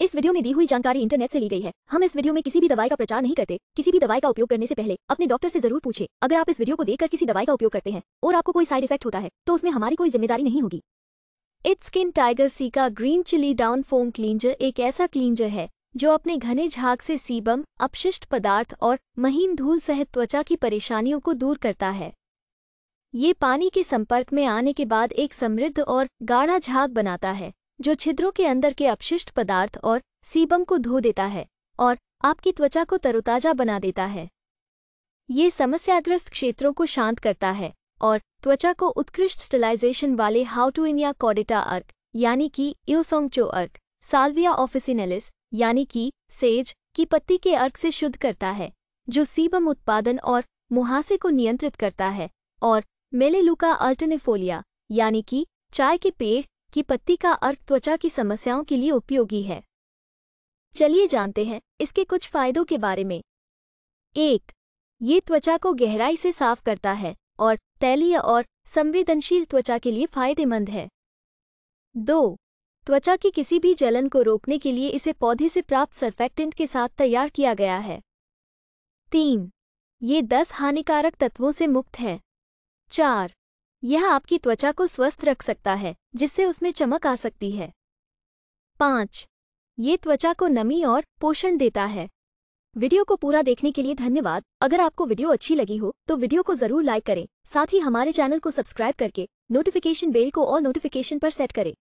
इस वीडियो में दी हुई जानकारी इंटरनेट से ली गई है हम इस वीडियो में किसी भी दवाई का प्रचार नहीं करते किसी भी दवाई का उपयोग करने से पहले अपने डॉक्टर से जरूर पूछे अगर आप इस वीडियो को देखकर किसी दवाई का उपयोग करते हैं और आपको कोई साइड इफेक्ट होता है तो उसमें हमारी कोई जिम्मेदारी नहीं होगी it skin tiger cica green chili down foam cleanser एक ऐसा क्लींजर है जो अपने घने झाग से सीबम अपशिष्ट पदार्थ और महीन धूल सहित त्वचा की परेशानियों को दूर करता है ये पानी के संपर्क में आने के बाद एक समृद्ध और गाढ़ा झाग बनाता है जो छिद्रों के अंदर के अपशिष्ट पदार्थ और सीबम को धो देता है और आपकी त्वचा को तरोताजा बना देता है ये समस्याग्रस्त क्षेत्रों को शांत करता है और त्वचा को उत्कृष्ट स्टिलाइजेशन वाले हाउ टू इनिया कॉडिटा अर्क यानी कि इोसोंगचो अर्क साल्विया ऑफिसिनेलिस यानी कि सेज की पत्ती के अर्क से शुद्ध करता है जो सीबम उत्पादन और मुहासे को नियंत्रित करता है और मेलेलुका अल्टनिफोलिया यानी कि चाय के पेड़ कि पत्ती का अर्क त्वचा की समस्याओं के लिए उपयोगी है चलिए जानते हैं इसके कुछ फायदों के बारे में एक ये त्वचा को गहराई से साफ करता है और तैलीय और संवेदनशील त्वचा के लिए फायदेमंद है दो त्वचा की किसी भी जलन को रोकने के लिए इसे पौधे से प्राप्त सर्फेक्टेंट के साथ तैयार किया गया है तीन ये दस हानिकारक तत्वों से मुक्त है चार यह आपकी त्वचा को स्वस्थ रख सकता है जिससे उसमें चमक आ सकती है पाँच ये त्वचा को नमी और पोषण देता है वीडियो को पूरा देखने के लिए धन्यवाद अगर आपको वीडियो अच्छी लगी हो तो वीडियो को जरूर लाइक करें साथ ही हमारे चैनल को सब्सक्राइब करके नोटिफिकेशन बेल को और नोटिफिकेशन पर सेट करें